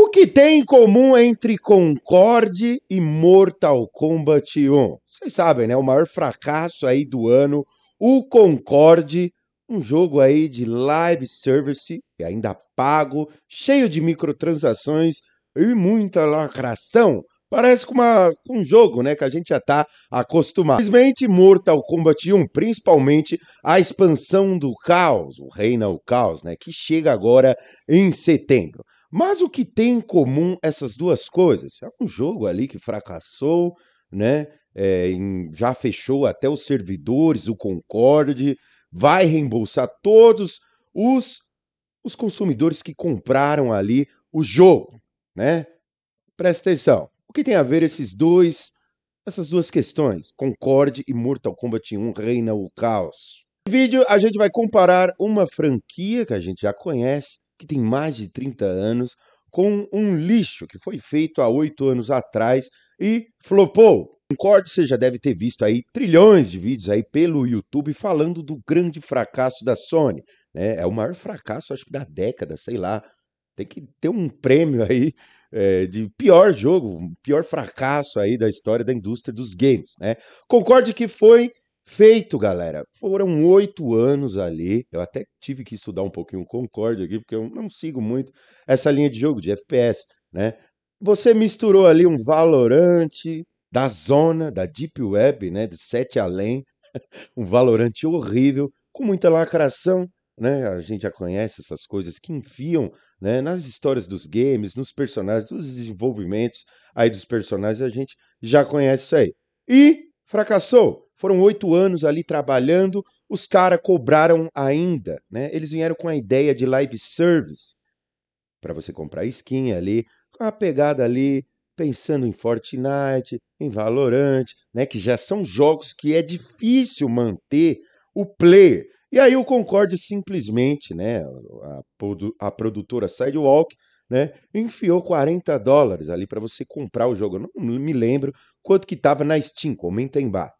O que tem em comum entre Concorde e Mortal Kombat 1? Vocês sabem, né? O maior fracasso aí do ano, o Concorde, um jogo aí de live service, e é ainda pago, cheio de microtransações e muita lacração. Parece com, uma, com um jogo, né, que a gente já tá acostumado. Infelizmente, Mortal Kombat 1, principalmente a expansão do caos, o Reina o Caos, né, que chega agora em setembro. Mas o que tem em comum essas duas coisas? É um jogo ali que fracassou, né? É, em, já fechou até os servidores, o Concorde, vai reembolsar todos os, os consumidores que compraram ali o jogo, né? Presta atenção. O que tem a ver esses dois, essas duas questões? Concorde e Mortal Kombat 1 reina o caos. No vídeo a gente vai comparar uma franquia que a gente já conhece que tem mais de 30 anos, com um lixo que foi feito há oito anos atrás e flopou. Concorde, você já deve ter visto aí trilhões de vídeos aí pelo YouTube falando do grande fracasso da Sony. Né? É o maior fracasso, acho que da década, sei lá. Tem que ter um prêmio aí é, de pior jogo, pior fracasso aí da história da indústria dos games. Né? Concorde que foi Feito, galera. Foram oito anos ali. Eu até tive que estudar um pouquinho o Concorde aqui, porque eu não sigo muito essa linha de jogo de FPS, né? Você misturou ali um valorante da zona, da Deep Web, né? Do Sete Além. um valorante horrível, com muita lacração, né? A gente já conhece essas coisas que enfiam né, nas histórias dos games, nos personagens, dos desenvolvimentos aí dos personagens, a gente já conhece isso aí. E Fracassou. Foram oito anos ali trabalhando, os caras cobraram ainda, né? Eles vieram com a ideia de live service para você comprar skin ali, com a pegada ali, pensando em Fortnite, em Valorant, né? Que já são jogos que é difícil manter o player. E aí o Concorde simplesmente, né? A, a produtora Sidewalk né? Enfiou 40 dólares ali para você comprar o jogo. Eu não me lembro quanto que tava na Steam, comenta em bar.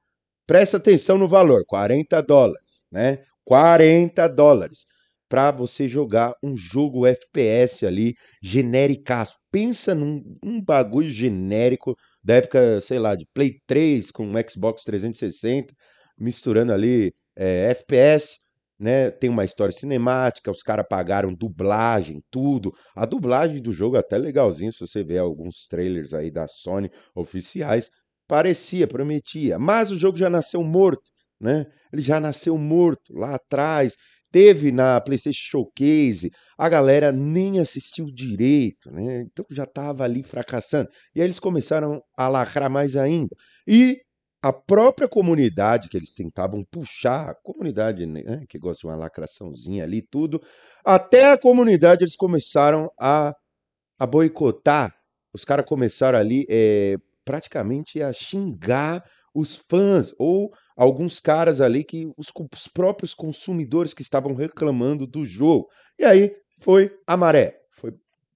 Presta atenção no valor, 40 dólares, né? 40 dólares para você jogar um jogo FPS ali, genericaço. Pensa num um bagulho genérico da época, sei lá, de Play 3 com Xbox 360, misturando ali é, eh, FPS né? Tem uma história cinemática, os caras pagaram dublagem, tudo. A dublagem do jogo é até legalzinho, se você ver alguns trailers aí da Sony oficiais, parecia, prometia, mas o jogo já nasceu morto, né? Ele já nasceu morto lá atrás. Teve na PlayStation Showcase, a galera nem assistiu direito, né? Então já tava ali fracassando. E aí eles começaram a lacrar mais ainda. E a própria comunidade que eles tentavam puxar, a comunidade né, né que gosta de uma lacraçãozinha ali, tudo, até a comunidade eles começaram a, a boicotar. Os caras começaram ali é, praticamente a xingar os fãs ou alguns caras ali que os, os próprios consumidores que estavam reclamando do jogo. E aí foi a maré, foi,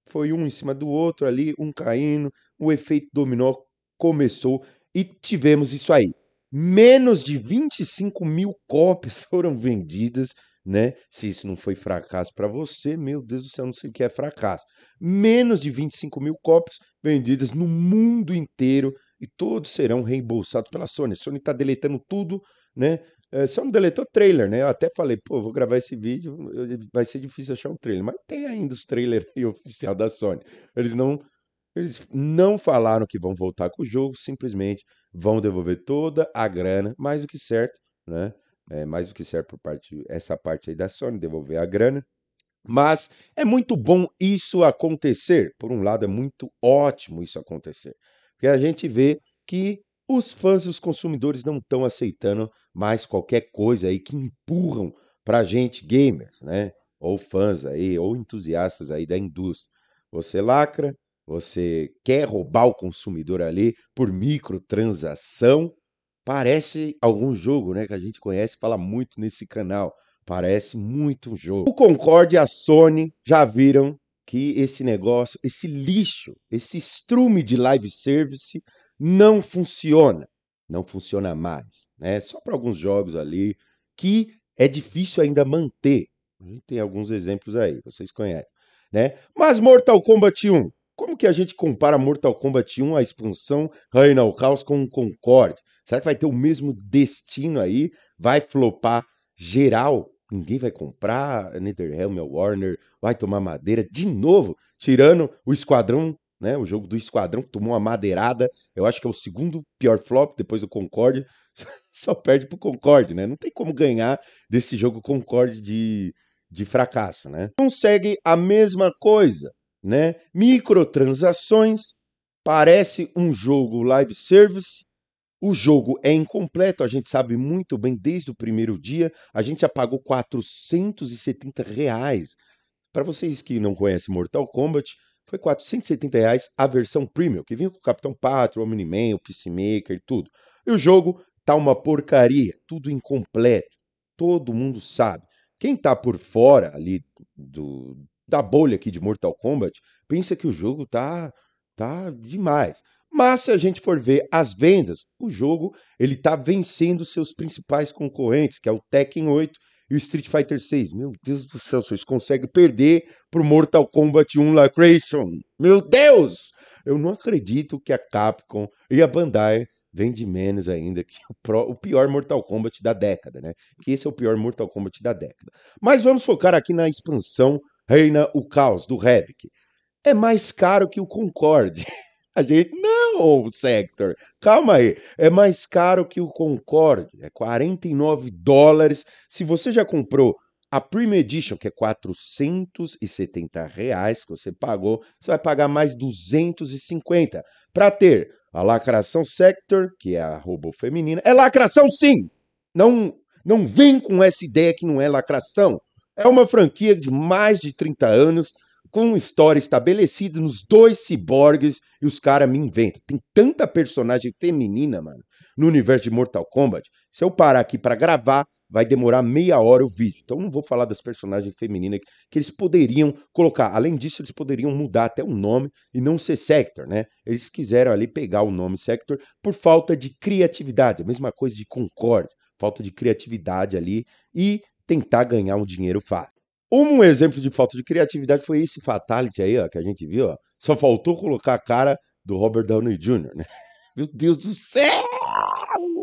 foi um em cima do outro ali, um caindo, o efeito dominó começou e tivemos isso aí. Menos de 25 mil cópias foram vendidas, né? Se isso não foi fracasso para você, meu Deus do céu, não sei o que é fracasso. Menos de 25 mil cópias vendidas no mundo inteiro e todos serão reembolsados pela Sony. A Sony está deletando tudo, né? É, só não deletou trailer, né? Eu até falei, pô, vou gravar esse vídeo, vai ser difícil achar um trailer. Mas tem ainda os trailers oficial da Sony. Eles não eles não falaram que vão voltar com o jogo, simplesmente vão devolver toda a grana, mais do que certo, né? É, mais do que certo por parte, essa parte aí da Sony, devolver a grana. Mas é muito bom isso acontecer. Por um lado, é muito ótimo isso acontecer. Porque a gente vê que os fãs e os consumidores não estão aceitando mais qualquer coisa aí que empurram pra gente gamers, né? Ou fãs aí, ou entusiastas aí da indústria. Você lacra, você quer roubar o consumidor ali por microtransação. Parece algum jogo, né, que a gente conhece, fala muito nesse canal. Parece muito um jogo. O Concorde e a Sony já viram que esse negócio, esse lixo, esse estrume de live service não funciona. Não funciona mais, né? Só para alguns jogos ali que é difícil ainda manter. A gente tem alguns exemplos aí, vocês conhecem, né? Mas Mortal Kombat 1 como que a gente compara Mortal Kombat 1, a expansão Reinal Chaos com Concorde? Será que vai ter o mesmo destino aí? Vai flopar geral? Ninguém vai comprar Netherrealm, Warner, vai tomar madeira de novo, tirando o Esquadrão né, o jogo do Esquadrão que tomou uma madeirada. Eu acho que é o segundo pior flop depois do Concorde. Só perde pro Concorde, né? Não tem como ganhar desse jogo Concorde de, de fracasso, né? Consegue então a mesma coisa né? Microtransações, parece um jogo live service. O jogo é incompleto, a gente sabe muito bem desde o primeiro dia. A gente já pagou 470 reais. Para vocês que não conhecem Mortal Kombat, foi 470 reais a versão premium, que vinha com o Capitão Pátria, o Omni-Man, o Peacemaker e tudo. E o jogo tá uma porcaria, tudo incompleto. Todo mundo sabe. Quem tá por fora ali do, da bolha aqui de Mortal Kombat pensa que o jogo tá tá demais. Mas se a gente for ver as vendas, o jogo ele tá vencendo seus principais concorrentes, que é o Tekken 8 e o Street Fighter 6. Meu Deus do céu, vocês conseguem perder pro Mortal Kombat 1 Lacration. Meu Deus! Eu não acredito que a Capcom e a Bandai vende menos ainda que o, pro, o, pior Mortal Kombat da década, né? Que esse é o pior Mortal Kombat da década. Mas vamos focar aqui na expansão reina o caos do Revic. É mais caro que o Concorde. A gente, não, Sector, calma aí. É mais caro que o Concorde, é 49 dólares. Se você já comprou a Premium Edition, que é 470 reais que você pagou, você vai pagar mais 250 para ter a lacração Sector, que é a robô feminina. É lacração sim! Não, não vem com essa ideia que não é lacração. É uma franquia de mais de 30 anos, com uma história estabelecida nos dois ciborgues e os caras me inventam. Tem tanta personagem feminina, mano, no universo de Mortal Kombat. Se eu parar aqui para gravar, vai demorar meia hora o vídeo. Então não vou falar das personagens femininas que eles poderiam colocar. Além disso, eles poderiam mudar até o nome e não ser Sector, né? Eles quiseram ali pegar o nome Sector por falta de criatividade. A mesma coisa de Concorde falta de criatividade ali e tentar ganhar um dinheiro fácil. Um exemplo de falta de criatividade foi esse fatality aí, ó, que a gente viu, ó. Só faltou colocar a cara do Robert Downey Jr., né? Meu Deus do céu!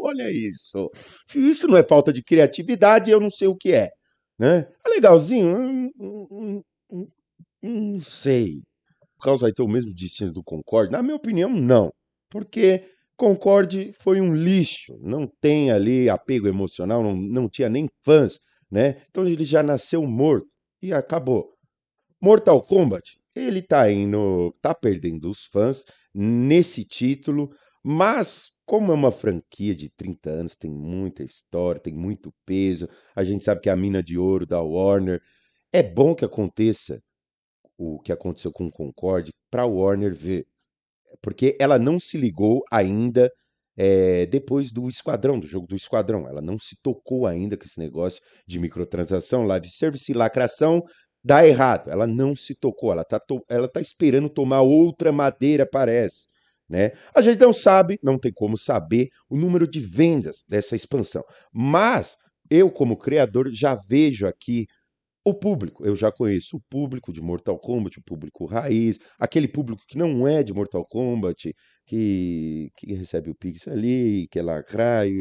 Olha isso! Se isso não é falta de criatividade, eu não sei o que é. Né? É legalzinho? Não, não, não sei. Por causa aí ter o mesmo destino do Concorde? Na minha opinião, não. Porque Concorde foi um lixo. Não tem ali apego emocional, não, não tinha nem fãs né? Então ele já nasceu morto e acabou. Mortal Kombat, ele tá indo, tá perdendo os fãs nesse título, mas como é uma franquia de 30 anos, tem muita história, tem muito peso. A gente sabe que é a mina de ouro da Warner é bom que aconteça o que aconteceu com o Concorde para a Warner ver, porque ela não se ligou ainda é, depois do Esquadrão, do jogo do Esquadrão. Ela não se tocou ainda com esse negócio de microtransação, live service e lacração. Dá errado. Ela não se tocou. Ela tá, to ela tá esperando tomar outra madeira, parece. Né? A gente não sabe, não tem como saber o número de vendas dessa expansão. Mas eu, como criador, já vejo aqui o público. Eu já conheço o público de Mortal Kombat, o público raiz, aquele público que não é de Mortal Kombat, que, que recebe o Pix ali, que é lacrai.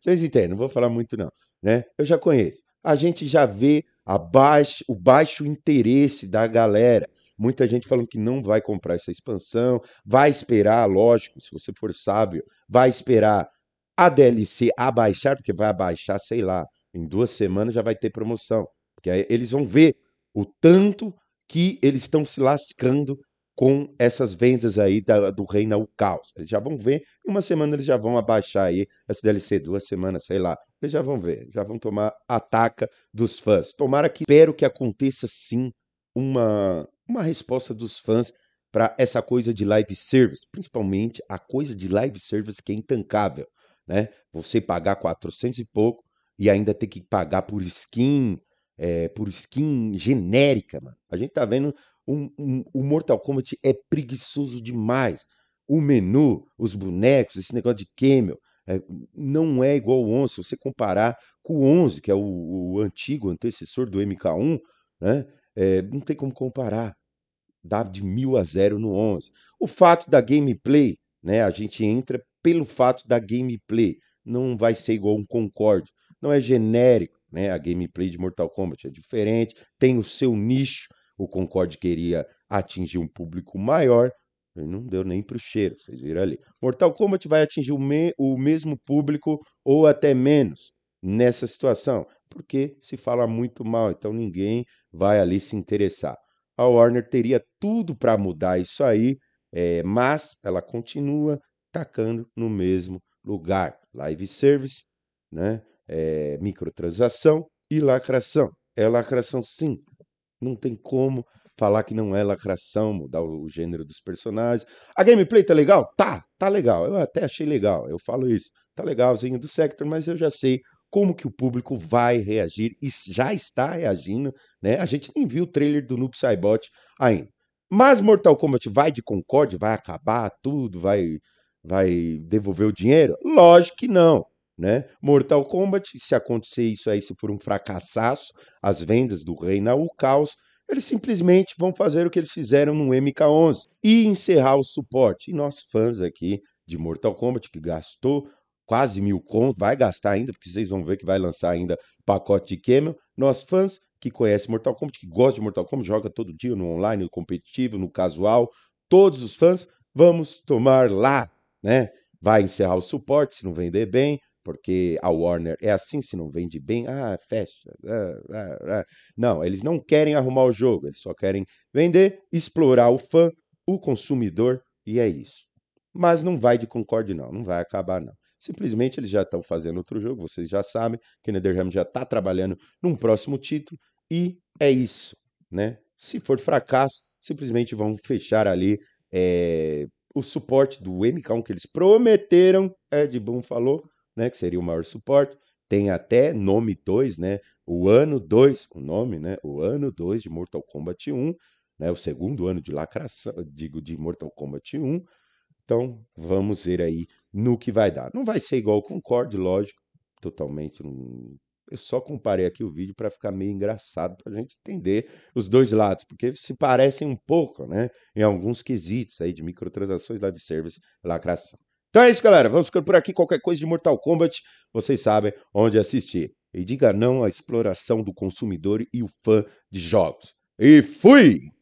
Vocês entendem, não vou falar muito não, né? Eu já conheço. A gente já vê a baixo, o baixo interesse da galera. Muita gente falando que não vai comprar essa expansão, vai esperar, lógico, se você for sábio, vai esperar a DLC abaixar, porque vai abaixar, sei lá, em duas semanas já vai ter promoção aí eles vão ver o tanto que eles estão se lascando com essas vendas aí da, do Reina o Caos. Eles já vão ver, em uma semana eles já vão abaixar aí essa DLC, duas semanas, sei lá. Eles já vão ver, já vão tomar ataca dos fãs. Tomara que, espero que aconteça sim uma, uma resposta dos fãs para essa coisa de live service, principalmente a coisa de live service que é intancável, né? Você pagar 400 e pouco e ainda ter que pagar por skin, é, por skin genérica, mano. A gente tá vendo um, um, o Mortal Kombat é preguiçoso demais. O menu, os bonecos, esse negócio de camel, é, não é igual ao 11. Se você comparar com o 11, que é o, o antigo antecessor do MK1, né, é, não tem como comparar. Dá de mil a zero no 11. O fato da gameplay, né, a gente entra pelo fato da gameplay. Não vai ser igual um Concorde. Não é genérico né? A gameplay de Mortal Kombat é diferente, tem o seu nicho. O Concorde queria atingir um público maior, não deu nem pro cheiro, vocês viram ali. Mortal Kombat vai atingir o, me o mesmo público ou até menos nessa situação, porque se fala muito mal, então ninguém vai ali se interessar. A Warner teria tudo para mudar isso aí, é, mas ela continua tacando no mesmo lugar. Live service, né? é, microtransação e lacração. É lacração, sim. Não tem como falar que não é lacração, mudar o gênero dos personagens. A gameplay tá legal? Tá, tá legal. Eu até achei legal, eu falo isso. Tá legalzinho do Sector, mas eu já sei como que o público vai reagir e já está reagindo, né? A gente nem viu o trailer do Noob Saibot ainda. Mas Mortal Kombat vai de Concorde, vai acabar tudo, vai vai devolver o dinheiro? Lógico que não. Né? Mortal Kombat, se acontecer isso aí, se for um fracassaço, as vendas do Reina o Caos, eles simplesmente vão fazer o que eles fizeram no MK11 e encerrar o suporte. E nós fãs aqui de Mortal Kombat, que gastou quase mil contos, vai gastar ainda, porque vocês vão ver que vai lançar ainda pacote de Camel. Nós fãs que conhecem Mortal Kombat, que gostam de Mortal Kombat, joga todo dia no online, no competitivo, no casual, todos os fãs, vamos tomar lá, né? Vai encerrar o suporte se não vender bem, porque a Warner é assim, se não vende bem, ah, fecha. Ah, ah, ah. Não, eles não querem arrumar o jogo, eles só querem vender, explorar o fã, o consumidor, e é isso. Mas não vai de Concorde, não, não vai acabar, não. Simplesmente eles já estão fazendo outro jogo, vocês já sabem que NetherRealm já está trabalhando num próximo título, e é isso, né? Se for fracasso, simplesmente vão fechar ali é, o suporte do MK1 que eles prometeram, Ed Boon falou, né, que seria o maior suporte. Tem até nome 2, né, o ano 2, o nome, né, o ano 2 de Mortal Kombat 1, né, o segundo ano de lacração, digo, de Mortal Kombat 1. Então, vamos ver aí no que vai dar. Não vai ser igual o Concorde, lógico, totalmente. Eu só comparei aqui o vídeo para ficar meio engraçado para a gente entender os dois lados, porque se parecem um pouco, né? Em alguns quesitos aí de microtransações, live service, lacração. Então é isso, galera. Vamos ficando por aqui. Qualquer coisa de Mortal Kombat, vocês sabem onde assistir. E diga não à exploração do consumidor e o fã de jogos. E fui!